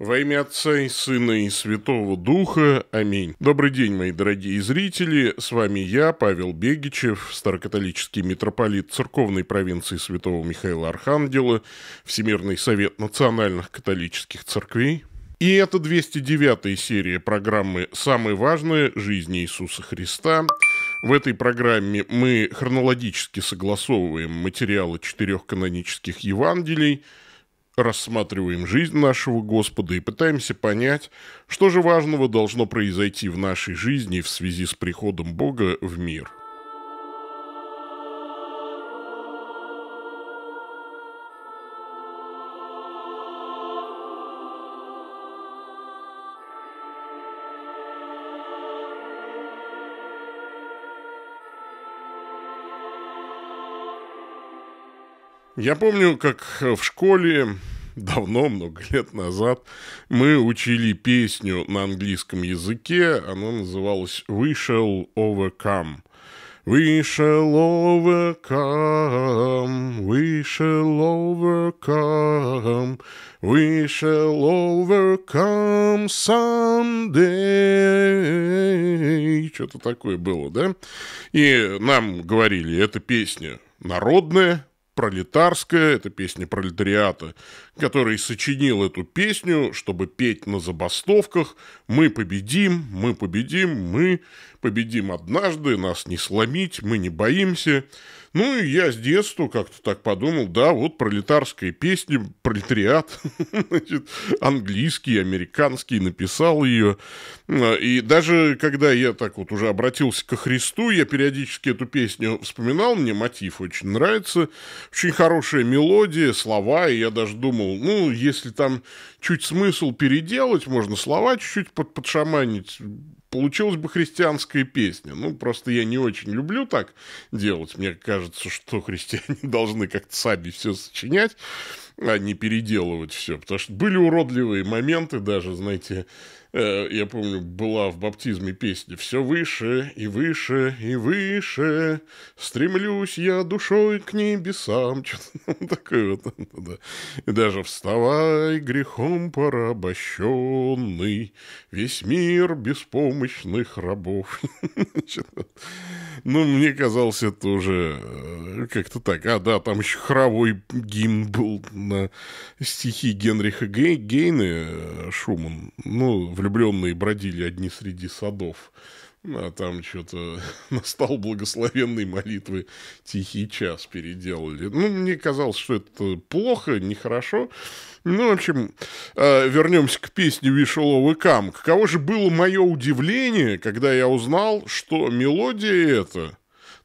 Во имя Отца и Сына и Святого Духа. Аминь. Добрый день, мои дорогие зрители. С вами я, Павел Бегичев, старокатолический митрополит церковной провинции Святого Михаила Архангела, Всемирный Совет Национальных Католических Церквей. И это 209-я серия программы «Самое важное. Жизни Иисуса Христа». В этой программе мы хронологически согласовываем материалы четырех канонических Евангелий – рассматриваем жизнь нашего Господа и пытаемся понять, что же важного должно произойти в нашей жизни в связи с приходом Бога в мир. Я помню, как в школе давно, много лет назад, мы учили песню на английском языке. Она называлась «We shall overcome». We shall overcome, we shall overcome, we shall overcome someday. Что-то такое было, да? И нам говорили, эта песня народная, пролетарская, это песня пролетариата, который сочинил эту песню, чтобы петь на забастовках «Мы победим, мы победим, мы победим однажды, нас не сломить, мы не боимся». Ну и я с детства как-то так подумал, да, вот пролетарская песня, пролетариат, значит, английский, американский, написал ее. А, и даже когда я так вот уже обратился ко Христу, я периодически эту песню вспоминал, мне мотив очень нравится, очень хорошая мелодия, слова, и я даже думал, ну, если там чуть смысл переделать, можно слова чуть-чуть под подшаманить, получилась бы христианская песня. Ну, просто я не очень люблю так делать. Мне кажется, что христиане должны как-то сами все сочинять а не переделывать все. Потому что были уродливые моменты даже, знаете, э, я помню, была в баптизме песня «Все выше и выше и выше, стремлюсь я душой к небесам». Что-то такое вот. Да. И даже «Вставай, грехом порабощенный, весь мир беспомощных рабов». Ну, мне казалось, это уже э, как-то так. А, да, там еще хоровой гимн был на стихи Генриха Гей, Гейна э, Шуман. Ну, влюбленные бродили одни среди садов. А там что-то настал благословенной молитвы «Тихий час» переделали. Ну, мне казалось, что это плохо, нехорошо. Ну, в общем, э, вернемся к песне «Вишеловый кам». Каково же было мое удивление, когда я узнал, что мелодия эта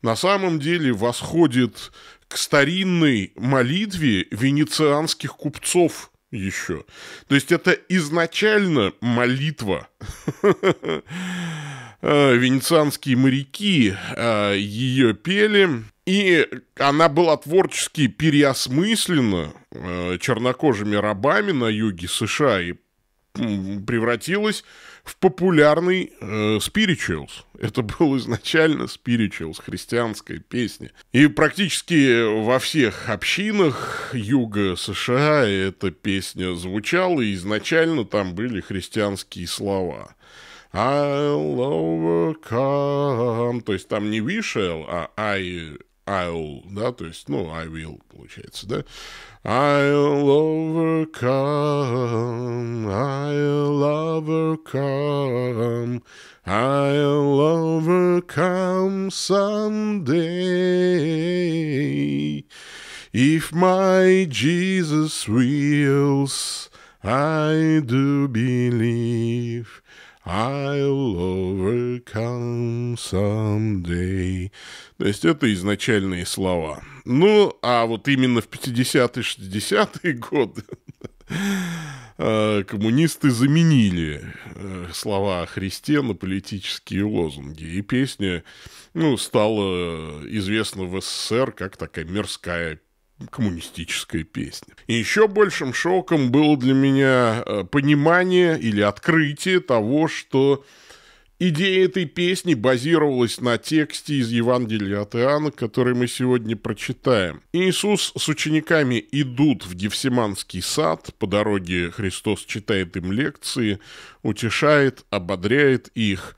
на самом деле восходит к старинной молитве венецианских купцов еще. То есть это изначально молитва. А, венецианские моряки а, ее пели, и она была творчески переосмыслена а, чернокожими рабами на юге США и превратилась в популярный э, Это был изначально Spirituals, христианская песня. И практически во всех общинах юга США эта песня звучала, и изначально там были христианские слова. I'll overcome. То есть там не we shall, а I I'll, да, то есть, ну, I will, получается, да? I'll overcome, I'll overcome, I'll overcome someday. If my Jesus wills, I do believe. I'll overcome someday. То есть это изначальные слова. Ну, а вот именно в 50-е, 60-е годы э, коммунисты заменили э, слова о Христе на политические лозунги. И песня ну, стала э, известна в СССР как такая мирская коммунистическая песня. И еще большим шоком было для меня э, понимание или открытие того, что идея этой песни базировалась на тексте из Евангелия от Иоанна, который мы сегодня прочитаем. Иисус с учениками идут в Гефсиманский сад, по дороге Христос читает им лекции, утешает, ободряет их.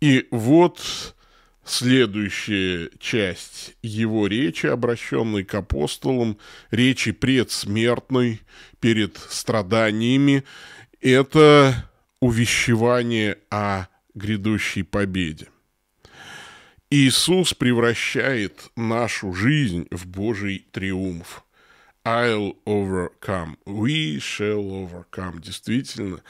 И вот Следующая часть его речи, обращенной к апостолам, речи предсмертной, перед страданиями, это увещевание о грядущей победе. Иисус превращает нашу жизнь в Божий триумф. I'll overcome. We shall overcome. Действительно,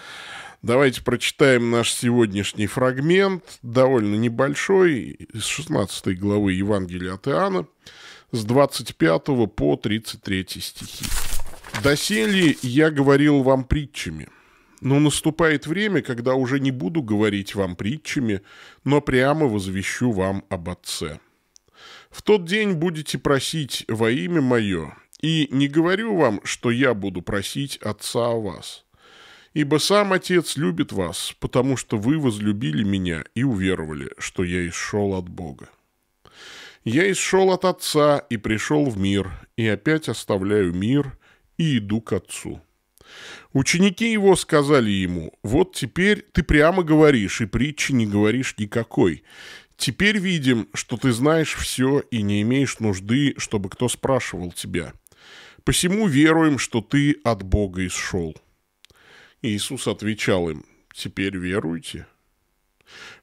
Давайте прочитаем наш сегодняшний фрагмент, довольно небольшой, из 16 главы Евангелия от Иоанна, с 25 по 33 стихи. «Доселе я говорил вам притчами, но наступает время, когда уже не буду говорить вам притчами, но прямо возвещу вам об Отце. В тот день будете просить во имя Мое, и не говорю вам, что я буду просить Отца о вас – Ибо сам Отец любит вас, потому что вы возлюбили меня и уверовали, что я исшел от Бога. Я исшел от Отца и пришел в мир, и опять оставляю мир и иду к Отцу». Ученики его сказали ему, «Вот теперь ты прямо говоришь, и притчи не говоришь никакой. Теперь видим, что ты знаешь все и не имеешь нужды, чтобы кто спрашивал тебя. Посему веруем, что ты от Бога исшел». Иисус отвечал им, «Теперь веруйте».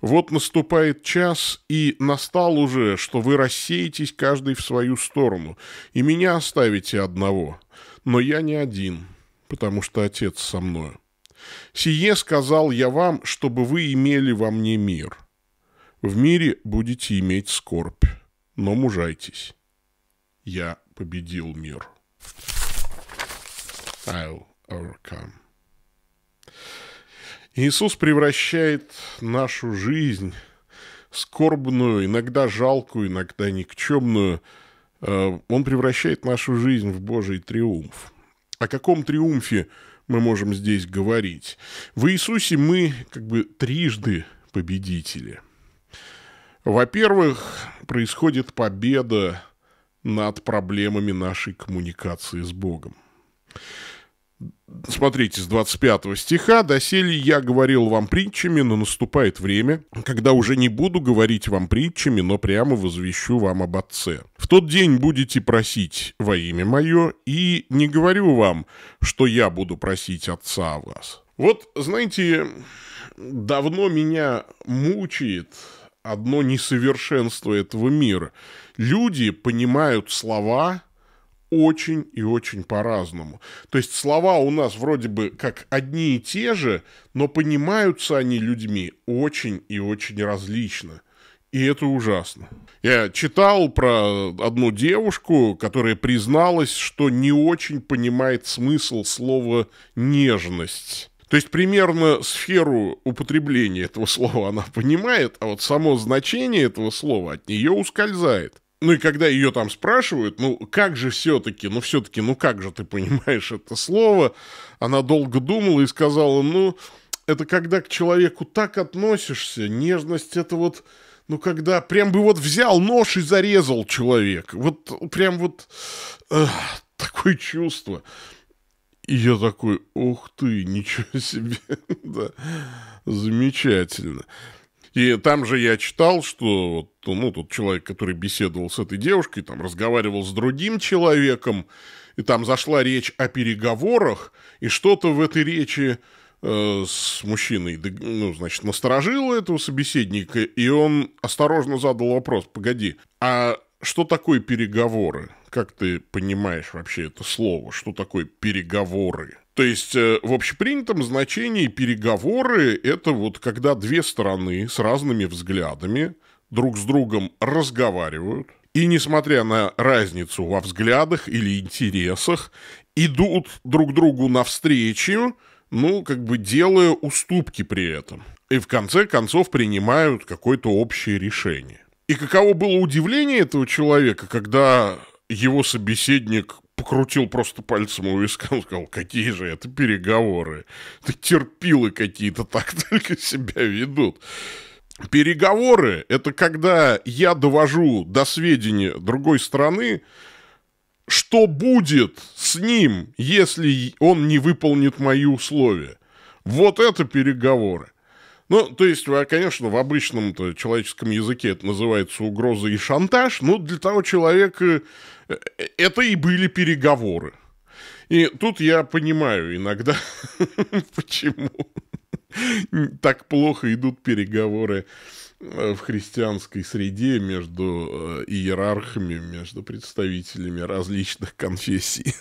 Вот наступает час, и настал уже, что вы рассеетесь каждый в свою сторону, и меня оставите одного. Но я не один, потому что Отец со мною. Сие сказал я вам, чтобы вы имели во мне мир. В мире будете иметь скорбь, но мужайтесь. Я победил мир. I'll overcome. Иисус превращает нашу жизнь, скорбную, иногда жалкую, иногда никчемную, э, он превращает нашу жизнь в Божий триумф. О каком триумфе мы можем здесь говорить? В Иисусе мы как бы трижды победители. Во-первых, происходит победа над проблемами нашей коммуникации с Богом. Смотрите, с 25 стиха «Доселе я говорил вам притчами, но наступает время, когда уже не буду говорить вам притчами, но прямо возвещу вам об Отце. В тот день будете просить во имя мое, и не говорю вам, что я буду просить Отца о вас». Вот, знаете, давно меня мучает одно несовершенство этого мира. Люди понимают слова, очень и очень по-разному. То есть слова у нас вроде бы как одни и те же, но понимаются они людьми очень и очень различно. И это ужасно. Я читал про одну девушку, которая призналась, что не очень понимает смысл слова «нежность». То есть примерно сферу употребления этого слова она понимает, а вот само значение этого слова от нее ускользает. Ну и когда ее там спрашивают, ну как же все-таки, ну все-таки, ну как же ты понимаешь это слово, она долго думала и сказала, ну это когда к человеку так относишься, нежность это вот, ну когда прям бы вот взял нож и зарезал человек, вот прям вот э, такое чувство. И я такой, ух ты, ничего себе, да, замечательно. И там же я читал, что ну, тот человек, который беседовал с этой девушкой, там разговаривал с другим человеком, и там зашла речь о переговорах, и что-то в этой речи э, с мужчиной, ну, значит, насторожило этого собеседника, и он осторожно задал вопрос, погоди, а что такое переговоры? Как ты понимаешь вообще это слово? Что такое переговоры? То есть э, в общепринятом значении переговоры – это вот когда две стороны с разными взглядами друг с другом разговаривают, и несмотря на разницу во взглядах или интересах, идут друг другу навстречу, ну, как бы делая уступки при этом. И в конце концов принимают какое-то общее решение. И каково было удивление этого человека, когда его собеседник покрутил просто пальцем у виска, он сказал, какие же это переговоры, это терпилы какие-то так только себя ведут. Переговоры – это когда я довожу до сведения другой страны, что будет с ним, если он не выполнит мои условия. Вот это переговоры. Ну, то есть, конечно, в обычном человеческом языке это называется угроза и шантаж, но для того человека, Э, это и были переговоры. И тут я понимаю иногда, почему так плохо идут переговоры э, в христианской среде между э, иерархами, между представителями различных конфессий.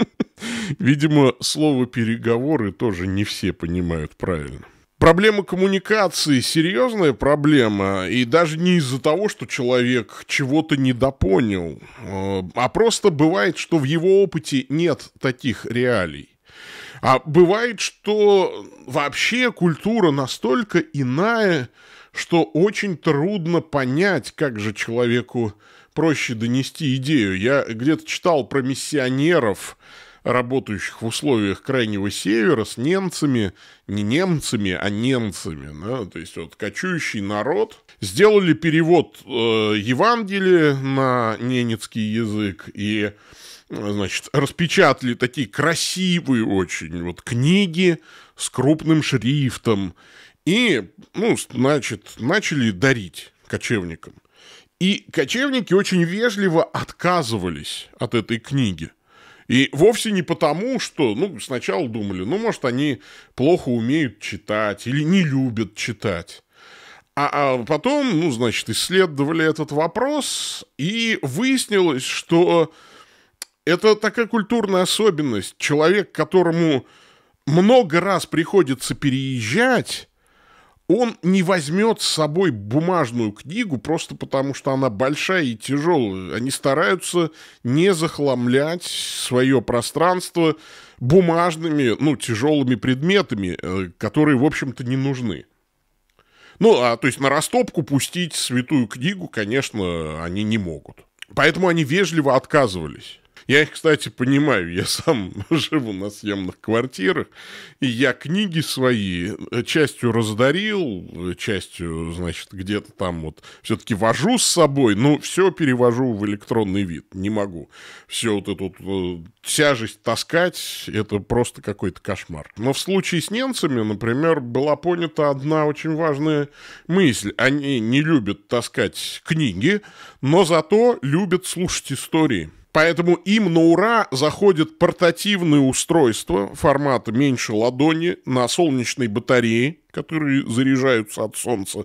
Видимо, слово переговоры тоже не все понимают правильно. Проблема коммуникации – серьезная проблема, и даже не из-за того, что человек чего-то недопонял, э, а просто бывает, что в его опыте нет таких реалий. А бывает, что вообще культура настолько иная, что очень трудно понять, как же человеку проще донести идею. Я где-то читал про миссионеров, работающих в условиях Крайнего Севера с немцами, не немцами, а немцами, да, то есть вот кочующий народ, сделали перевод э, Евангелия на ненецкий язык и э, значит, распечатали такие красивые очень вот книги с крупным шрифтом и, ну, значит, начали дарить кочевникам. И кочевники очень вежливо отказывались от этой книги. И вовсе не потому, что, ну, сначала думали, ну, может, они плохо умеют читать или не любят читать. А, а потом, ну, значит, исследовали этот вопрос, и выяснилось, что это такая культурная особенность. Человек, которому много раз приходится переезжать, он не возьмет с собой бумажную книгу просто потому, что она большая и тяжелая. Они стараются не захламлять свое пространство бумажными, ну, тяжелыми предметами, э, которые, в общем-то, не нужны. Ну, а то есть на растопку пустить святую книгу, конечно, они не могут. Поэтому они вежливо отказывались. Я их, кстати, понимаю. Я сам живу на съемных квартирах, и я книги свои э, частью раздарил, э, частью, значит, где-то там вот все-таки вожу с собой, но все перевожу в электронный вид. Не могу. Все вот эту вот, э, тяжесть таскать, это просто какой-то кошмар. Но в случае с немцами, например, была понята одна очень важная мысль. Они не любят таскать книги, но зато любят слушать истории. Поэтому им на ура заходит портативное устройство формата меньше ладони на солнечной батарее, которые заряжаются от солнца,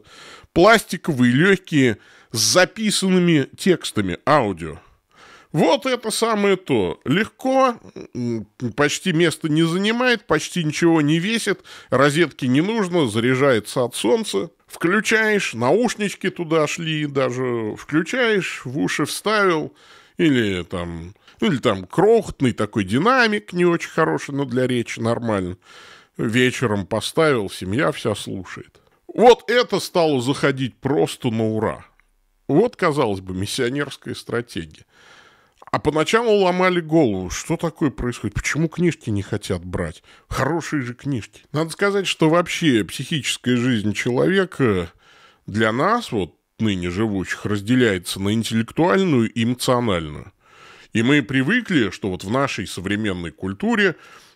пластиковые, легкие, с записанными текстами, аудио. Вот это самое то. Легко, почти места не занимает, почти ничего не весит, розетки не нужно, заряжается от солнца. Включаешь, наушнички туда шли даже, включаешь, в уши вставил – или там, ну или там крохотный такой динамик не очень хороший, но для речи нормально. Вечером поставил, семья вся слушает. Вот это стало заходить просто на ура. Вот, казалось бы, миссионерская стратегия. А поначалу ломали голову, что такое происходит, почему книжки не хотят брать. Хорошие же книжки. Надо сказать, что вообще психическая жизнь человека для нас, вот ныне живущих разделяется на интеллектуальную и эмоциональную. И мы привыкли, что вот в нашей современной культуре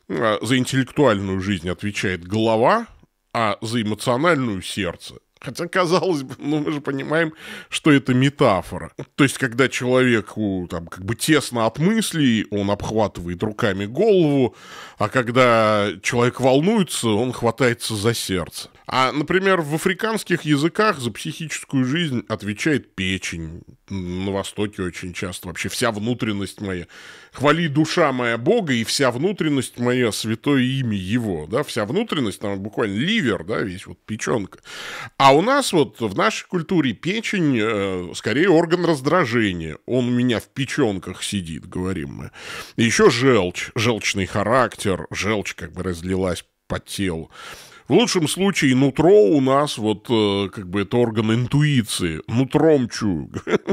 а, за интеллектуальную жизнь отвечает голова, а за эмоциональную сердце. Хотя, казалось бы, ну мы же понимаем, что это метафора. То есть, когда человеку там как бы тесно от мыслей, он обхватывает руками голову, а когда человек волнуется, он хватается за сердце. А, например, в африканских языках за психическую жизнь отвечает печень, на Востоке очень часто. Вообще вся внутренность моя. Хвали душа моя Бога, и вся внутренность моя святое имя Его. Да? Вся внутренность, там буквально ливер, да, весь вот печенка. А у нас вот в нашей культуре печень, э, скорее, орган раздражения. Он у меня в печенках сидит, говорим мы. И еще желчь, желчный характер. Желчь как бы разлилась по телу. В лучшем случае нутро у нас, вот э, как бы это орган интуиции, нутром чую.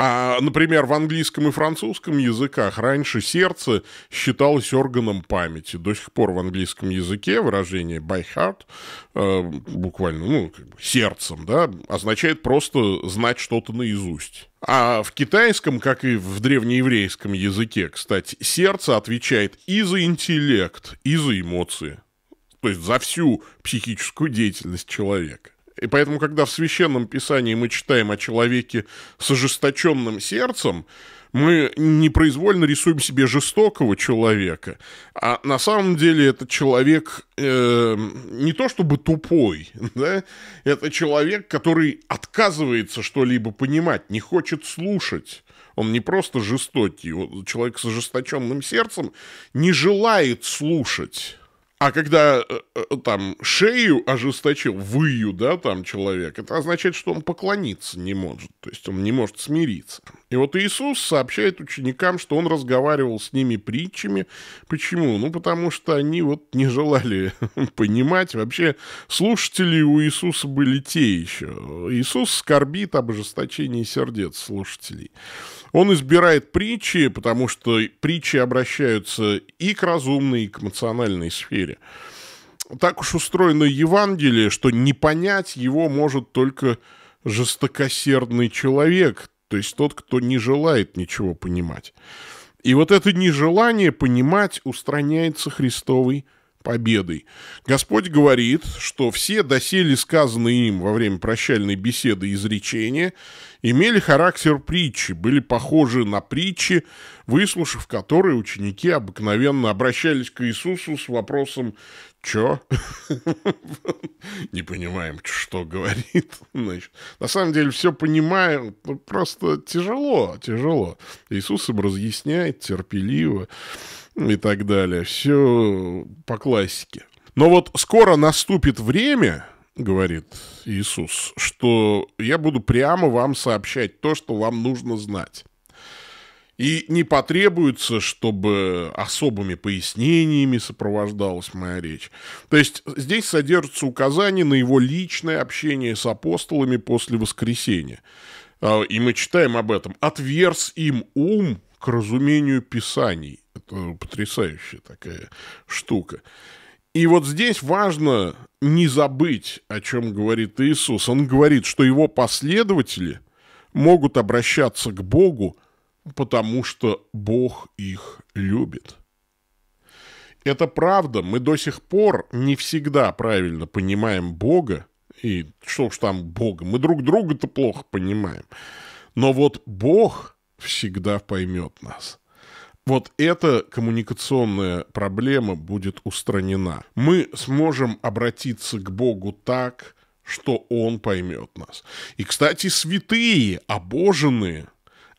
А, например, в английском и французском языках раньше сердце считалось органом памяти. До сих пор в английском языке выражение by heart, э, буквально, ну, как бы сердцем, да, означает просто знать что-то наизусть. А в китайском, как и в древнееврейском языке, кстати, сердце отвечает и за интеллект, и за эмоции то есть за всю психическую деятельность человека. И поэтому, когда в священном писании мы читаем о человеке с ожесточенным сердцем, мы непроизвольно рисуем себе жестокого человека, а на самом деле этот человек э, не то чтобы тупой, да, это человек, который отказывается что-либо понимать, не хочет слушать. Он не просто жестокий, он человек с ожесточенным сердцем не желает слушать а когда э, э, там шею ожесточил, выю, да, там человек, это означает, что он поклониться не может, то есть он не может смириться. И вот Иисус сообщает ученикам, что он разговаривал с ними притчами. Почему? Ну, потому что они вот не желали понимать. Вообще, слушатели у Иисуса были те еще. Иисус скорбит об ожесточении сердец слушателей. Он избирает притчи, потому что притчи обращаются и к разумной, и к эмоциональной сфере мире. Так уж устроено Евангелие, что не понять его может только жестокосердный человек, то есть тот, кто не желает ничего понимать. И вот это нежелание понимать устраняется Христовой победой. Господь говорит, что все доселе сказанные им во время прощальной беседы изречения – имели характер притчи, были похожи на притчи, выслушав которые ученики обыкновенно обращались к Иисусу с вопросом «Чё?» Не понимаем, что говорит. на самом деле все понимаем, ну, просто тяжело, тяжело. Иисус им разъясняет терпеливо и так далее. Все по классике. Но вот скоро наступит время, говорит Иисус, что я буду прямо вам сообщать то, что вам нужно знать. И не потребуется, чтобы особыми пояснениями сопровождалась моя речь. То есть здесь содержатся указания на его личное общение с апостолами после воскресения. А, и мы читаем об этом. «Отверз им ум к разумению Писаний». Это потрясающая такая штука. И вот здесь важно не забыть, о чем говорит Иисус. Он говорит, что его последователи могут обращаться к Богу, потому что Бог их любит. Это правда, мы до сих пор не всегда правильно понимаем Бога, и что уж там Бога, мы друг друга-то плохо понимаем. Но вот Бог всегда поймет нас – вот эта коммуникационная проблема будет устранена. Мы сможем обратиться к Богу так, что Он поймет нас. И, кстати, святые, обоженные,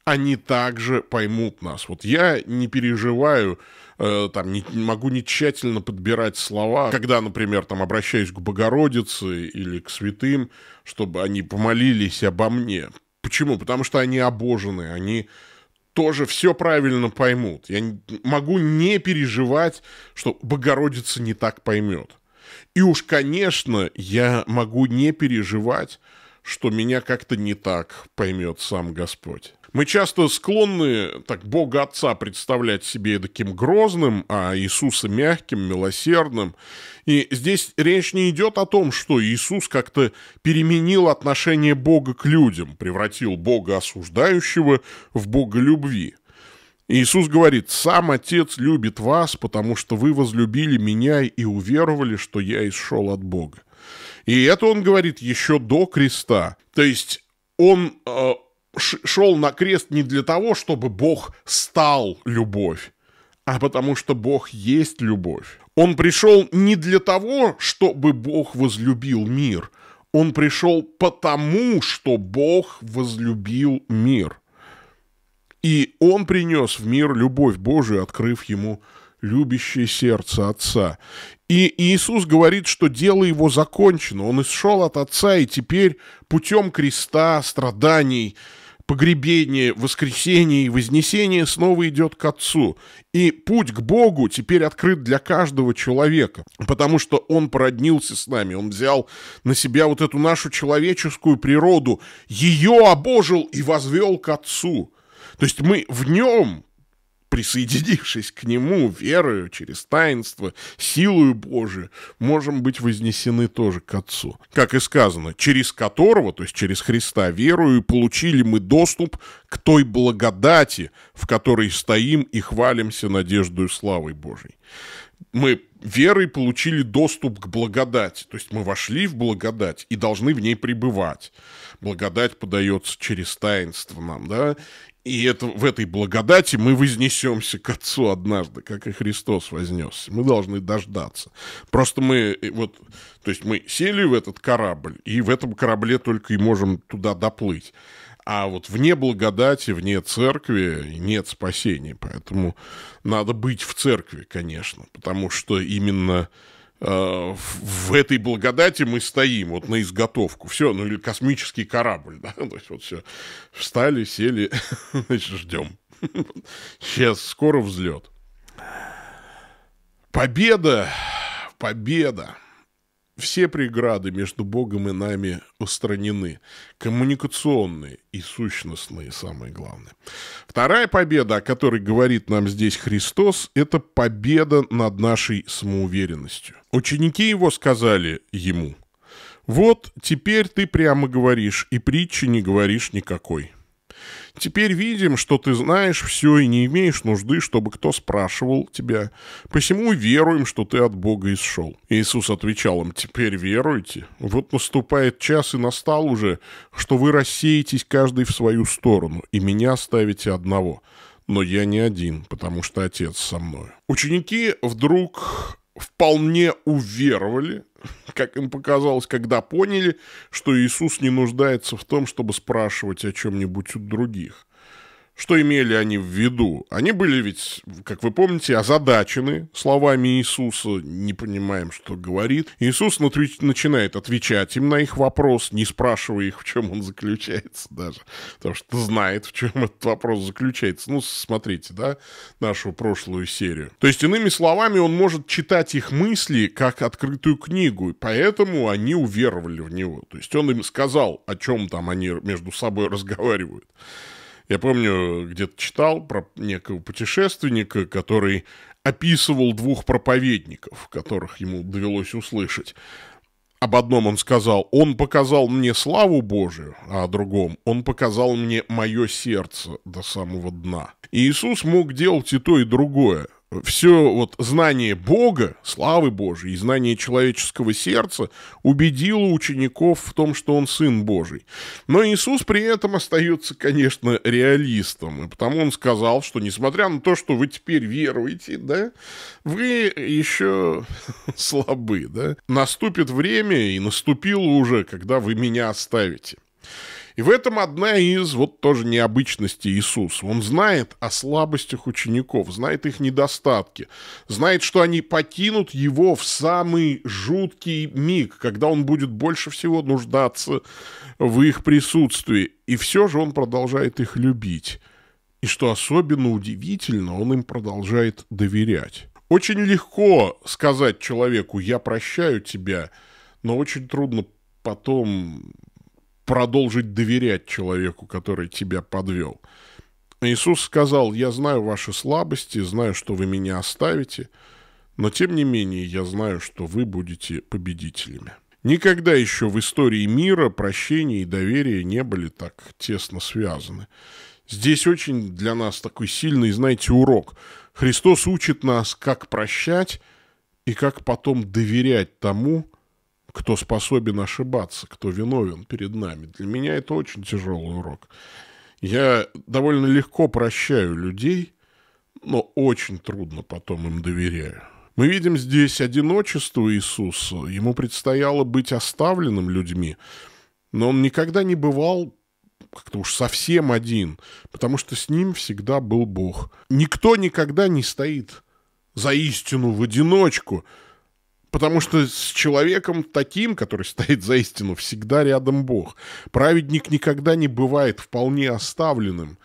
они также поймут нас. Вот я не переживаю, э, там, не, могу не тщательно подбирать слова, когда, например, там, обращаюсь к Богородице или к святым, чтобы они помолились обо мне. Почему? Потому что они обожены, они тоже все правильно поймут. Я могу не переживать, что Богородица не так поймет. И уж, конечно, я могу не переживать, что меня как-то не так поймет сам Господь. Мы часто склонны так Бога Отца представлять себе таким грозным, а Иисуса мягким, милосердным. И здесь речь не идет о том, что Иисус как-то переменил отношение Бога к людям, превратил Бога осуждающего в Бога любви. Иисус говорит, «Сам Отец любит вас, потому что вы возлюбили меня и уверовали, что я исшел от Бога». И это он говорит еще до креста. То есть он э, шел на крест не для того, чтобы Бог стал любовь, а потому что Бог есть любовь. Он пришел не для того, чтобы Бог возлюбил мир. Он пришел потому, что Бог возлюбил мир. И он принес в мир любовь Божию, открыв ему любящее сердце Отца. И Иисус говорит, что дело его закончено. Он исшел от Отца, и теперь путем креста, страданий – погребение, воскресение и вознесение снова идет к Отцу. И путь к Богу теперь открыт для каждого человека, потому что Он породнился с нами, Он взял на себя вот эту нашу человеческую природу, ее обожил и возвел к Отцу. То есть мы в нем присоединившись к Нему верою, через таинство, силою Божию, можем быть вознесены тоже к Отцу. Как и сказано, через которого, то есть через Христа, верою получили мы доступ к той благодати, в которой стоим и хвалимся надеждой славой Божией. Мы верой получили доступ к благодати, то есть мы вошли в благодать и должны в ней пребывать. Благодать подается через таинство нам, да, и это, в этой благодати мы вознесемся к Отцу однажды, как и Христос вознесся. Мы должны дождаться. Просто мы э, вот, то есть мы сели в этот корабль, и в этом корабле только и можем туда доплыть. А вот вне благодати, вне церкви нет спасения. Поэтому надо быть в церкви, конечно, потому что именно Э, в этой благодати мы стоим, вот на изготовку. Все, ну или космический корабль, да, то есть вот все. Встали, сели, значит, ждем. Сейчас скоро взлет. Победа, победа. Все преграды между Богом и нами устранены. Коммуникационные и сущностные, самое главное. Вторая победа, о которой говорит нам здесь Христос, это победа над нашей самоуверенностью. Ученики его сказали ему, «Вот теперь ты прямо говоришь, и притчи не говоришь никакой». Теперь видим, что ты знаешь все и не имеешь нужды, чтобы кто спрашивал тебя. Посему веруем, что ты от Бога исшел». Иисус отвечал им, «Теперь веруйте. Вот наступает час и настал уже, что вы рассеетесь каждый в свою сторону, и меня оставите одного. Но я не один, потому что Отец со мной». Ученики вдруг вполне уверовали, как им показалось, когда поняли, что Иисус не нуждается в том, чтобы спрашивать о чем-нибудь у других. Что имели они в виду? Они были ведь, как вы помните, озадачены словами Иисуса, не понимаем, что говорит. Иисус начинает отвечать им на их вопрос, не спрашивая их, в чем он заключается даже, потому что знает, в чем этот вопрос заключается. Ну, смотрите, да, нашу прошлую серию. То есть, иными словами, он может читать их мысли как открытую книгу, и поэтому они уверовали в него. То есть, он им сказал, о чем там они между собой разговаривают. Я помню, где-то читал про некого путешественника, который описывал двух проповедников, которых ему довелось услышать. Об одном он сказал, он показал мне славу Божию, а о другом, он показал мне мое сердце до самого дна. И Иисус мог делать и то, и другое, все вот знание Бога, славы Божией, и знание человеческого сердца убедило учеников в том, что он Сын Божий. Но Иисус при этом остается, конечно, реалистом, и потому он сказал, что несмотря на то, что вы теперь веруете, да, вы еще слабы, да, наступит время, и наступило уже, когда вы меня оставите. И в этом одна из вот тоже необычностей Иисуса. Он знает о слабостях учеников, знает их недостатки, знает, что они покинут его в самый жуткий миг, когда он будет больше всего нуждаться в их присутствии. И все же он продолжает их любить. И что особенно удивительно, он им продолжает доверять. Очень легко сказать человеку «я прощаю тебя», но очень трудно потом продолжить доверять человеку, который тебя подвел. Иисус сказал, я знаю ваши слабости, знаю, что вы меня оставите, но тем не менее я знаю, что вы будете победителями. Никогда еще в истории мира прощение и доверие не были так тесно связаны. Здесь очень для нас такой сильный, знаете, урок. Христос учит нас, как прощать и как потом доверять тому, кто способен ошибаться, кто виновен перед нами. Для меня это очень тяжелый урок. Я довольно легко прощаю людей, но очень трудно потом им доверяю. Мы видим здесь одиночество Иисуса. Ему предстояло быть оставленным людьми, но он никогда не бывал как-то уж совсем один, потому что с ним всегда был Бог. Никто никогда не стоит за истину в одиночку – Потому что с человеком таким, который стоит за истину, всегда рядом Бог. Праведник никогда не бывает вполне оставленным,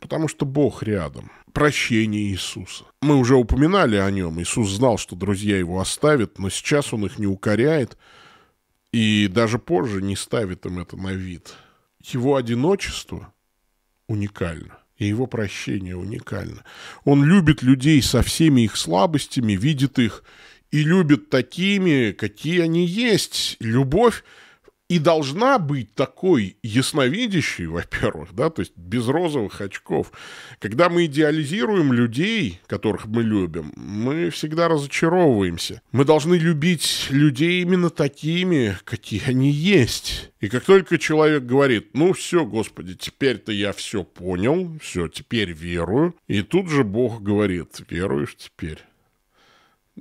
потому что Бог рядом. Прощение Иисуса. Мы уже упоминали о нем. Иисус знал, что друзья его оставят, но сейчас он их не укоряет и даже позже не ставит им это на вид. Его одиночество уникально и его прощение уникально. Он любит людей со всеми их слабостями, видит их и любит такими, какие они есть. Любовь и должна быть такой ясновидящей, во-первых, да, то есть без розовых очков. Когда мы идеализируем людей, которых мы любим, мы всегда разочаровываемся. Мы должны любить людей именно такими, какие они есть. И как только человек говорит, ну все, Господи, теперь-то я все понял, все, теперь верую, и тут же Бог говорит, веруешь теперь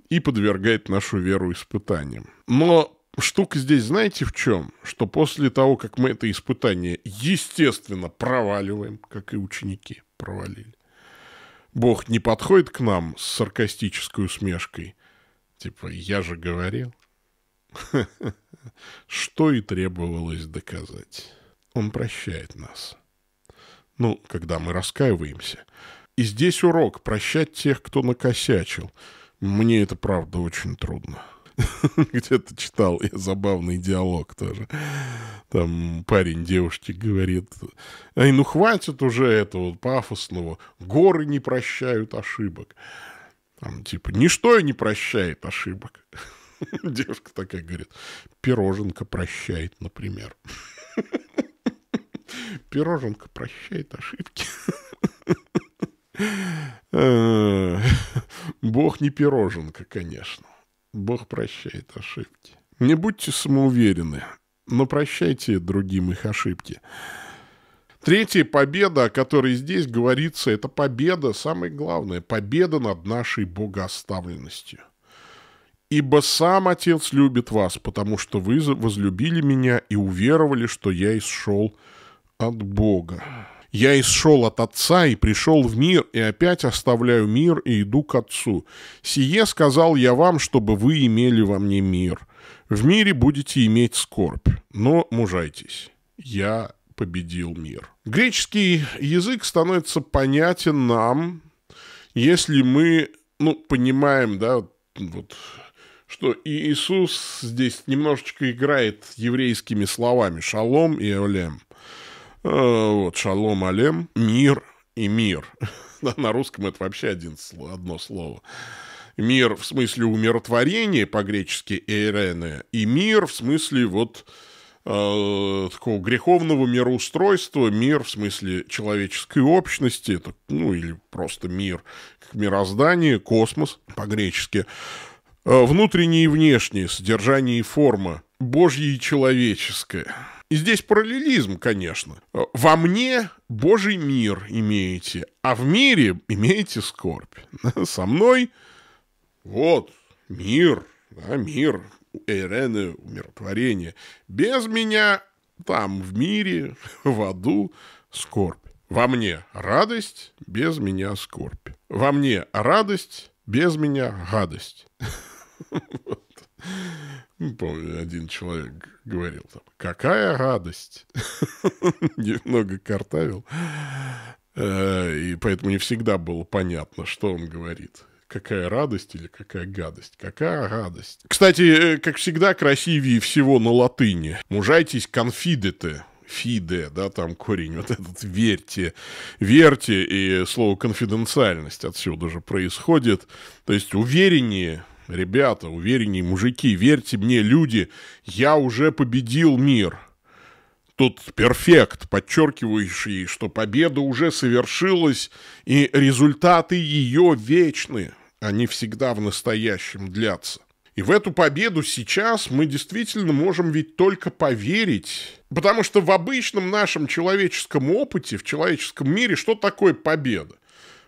и подвергает нашу веру испытаниям. Но штука здесь, знаете, в чем? Что после того, как мы это испытание, естественно, проваливаем, как и ученики провалили, Бог не подходит к нам с саркастической усмешкой, типа «я же говорил», что и требовалось доказать. Он прощает нас. Ну, когда мы раскаиваемся. И здесь урок – прощать тех, кто накосячил – мне это, правда, очень трудно. Где-то читал я забавный диалог тоже. Там парень девушке говорит, ай, ну хватит уже этого пафосного, горы не прощают ошибок. Там типа, ничто не прощает ошибок. Девушка такая говорит, пироженка прощает, например. Пироженка прощает ошибки. Э, Бог не пироженка, конечно. Бог прощает ошибки. Не будьте самоуверены, но прощайте другим их ошибки. Третья победа, о которой здесь говорится, это победа, самое главное, победа над нашей богооставленностью. «Ибо сам Отец любит вас, потому что вы возлюбили меня и уверовали, что я исшел от Бога». Я исшел от Отца и пришел в мир, и опять оставляю мир и иду к Отцу. Сие сказал я вам, чтобы вы имели во мне мир. В мире будете иметь скорбь, но мужайтесь. Я победил мир. Греческий язык становится понятен нам, если мы, ну, понимаем, да, вот, что и Иисус здесь немножечко играет еврейскими словами «шалом» и «олем». Э, вот, шалом алем, мир и мир. На русском это вообще один, одно слово. Мир в смысле умиротворения по-гречески «эйрене», и мир в смысле вот э, такого греховного мироустройства, мир в смысле человеческой общности, это, ну или просто мир, как мироздание, космос по-гречески, э, внутреннее и внешнее, содержание и форма, божье и человеческое – и здесь параллелизм, конечно. Э, во мне Божий мир имеете, а в мире имеете скорбь. Со мной вот мир, да, мир, Эйрены, умиротворение. Без меня там, в мире, в аду, скорбь. Во мне радость, без меня скорбь. Во мне радость, без меня гадость. Ну, Помню, один человек говорил там, какая радость. Немного картавил. Э, и поэтому не всегда было понятно, что он говорит. Какая радость или какая гадость? Какая радость? Кстати, э, как всегда, красивее всего на латыни. Мужайтесь конфидеты, фиде, да, там корень вот этот верьте, верьте, и слово конфиденциальность отсюда же происходит. То есть увереннее, ребята, увереннее, мужики, верьте мне, люди, я уже победил мир. Тут перфект, подчеркивающий, что победа уже совершилась, и результаты ее вечны. Они всегда в настоящем длятся. И в эту победу сейчас мы действительно можем ведь только поверить. Потому что в обычном нашем человеческом опыте, в человеческом мире, что такое победа?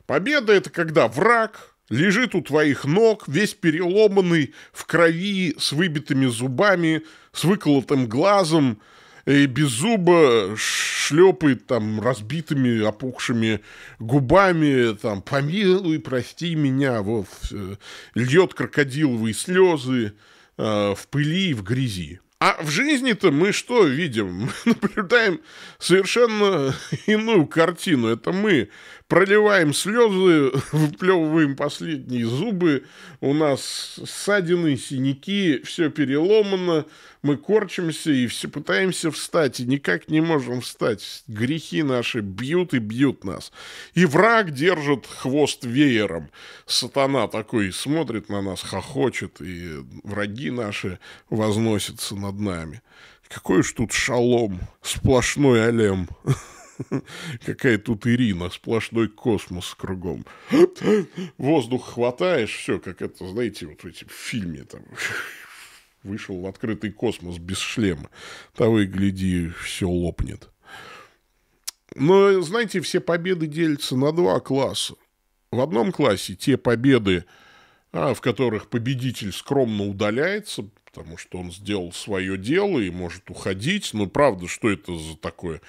Победа – это когда враг Лежит у твоих ног, весь переломанный, в крови, с выбитыми зубами, с выколотым глазом, и без зуба шлепает там разбитыми, опухшими губами, там, помилуй, прости меня, вот, э, льет крокодиловые слезы э, в пыли и в грязи. А в жизни-то мы что видим? Мы наблюдаем совершенно иную картину. Это мы проливаем слезы, выплевываем последние зубы, у нас ссадины, синяки, все переломано, мы корчимся и все пытаемся встать, и никак не можем встать. Грехи наши бьют и бьют нас. И враг держит хвост веером. Сатана такой смотрит на нас, хохочет, и враги наши возносятся над нами. Какой уж тут шалом, сплошной алем. Какая тут Ирина, сплошной космос кругом. Воздух хватаешь, все, как это, знаете, вот в этом фильме там вышел в открытый космос без шлема. Того и гляди, все лопнет. Но, знаете, все победы делятся на два класса. В одном классе те победы, а, в которых победитель скромно удаляется, потому что он сделал свое дело и может уходить. Ну, правда, что это за такое?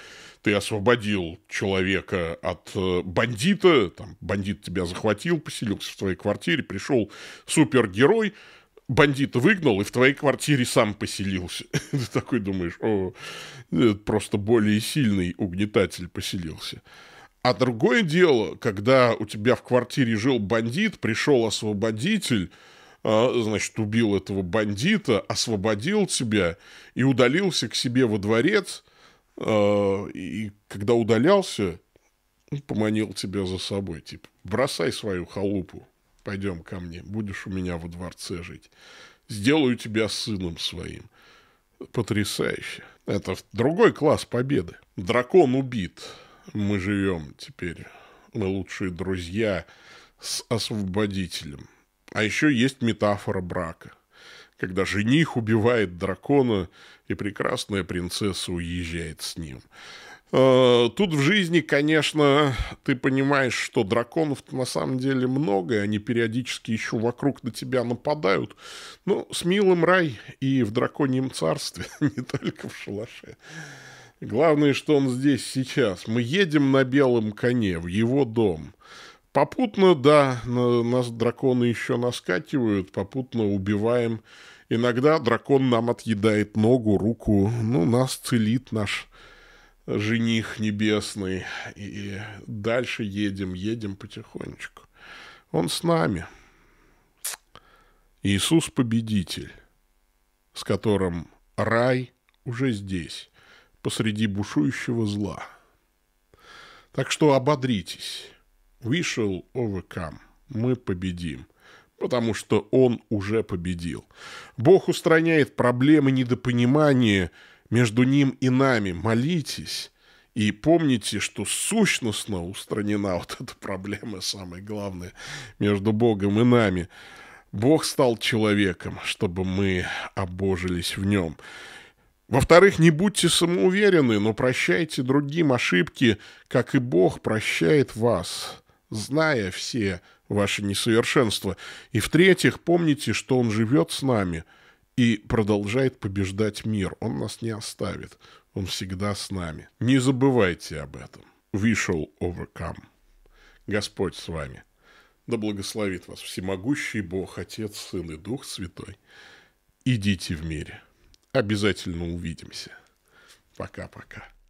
Ты освободил человека от э, бандита, там, бандит тебя захватил, поселился в твоей квартире, пришел супергерой, бандита выгнал и в твоей квартире сам поселился. Ты такой думаешь, о, просто более сильный угнетатель поселился. А другое дело, когда у тебя в квартире жил бандит, пришел освободитель, а, значит, убил этого бандита, освободил тебя и удалился к себе во дворец, а, и когда удалялся, ну, поманил тебя за собой, типа, бросай свою халупу, пойдем ко мне, будешь у меня во дворце жить, сделаю тебя сыном своим. Потрясающе. Это другой класс победы. Дракон убит. Мы живем теперь, мы лучшие друзья с освободителем. А еще есть метафора брака, когда жених убивает дракона, и прекрасная принцесса уезжает с ним. А, тут в жизни, конечно, ты понимаешь, что драконов на самом деле много, и они периодически еще вокруг на тебя нападают. Но ну, с милым рай и в драконьем царстве, не только в шалаше. Главное, что он здесь сейчас. Мы едем на белом коне в его дом. Попутно, да, на, нас драконы еще наскакивают, попутно убиваем. Иногда дракон нам отъедает ногу, руку. Ну, нас целит наш жених небесный. И дальше едем, едем потихонечку. Он с нами. Иисус победитель, с которым рай уже здесь, посреди бушующего зла. Так что ободритесь. We shall overcome. Мы победим. Потому что он уже победил. Бог устраняет проблемы недопонимания между ним и нами. Молитесь. И помните, что сущностно устранена вот эта проблема, самая главная между Богом и нами. Бог стал человеком, чтобы мы обожились в нем. Во-вторых, не будьте самоуверены, но прощайте другим ошибки, как и Бог прощает вас зная все ваши несовершенства. И в-третьих, помните, что Он живет с нами и продолжает побеждать мир. Он нас не оставит. Он всегда с нами. Не забывайте об этом. We shall overcome. Господь с вами. Да благословит вас всемогущий Бог, Отец, Сын и Дух Святой. Идите в мире. Обязательно увидимся. Пока-пока.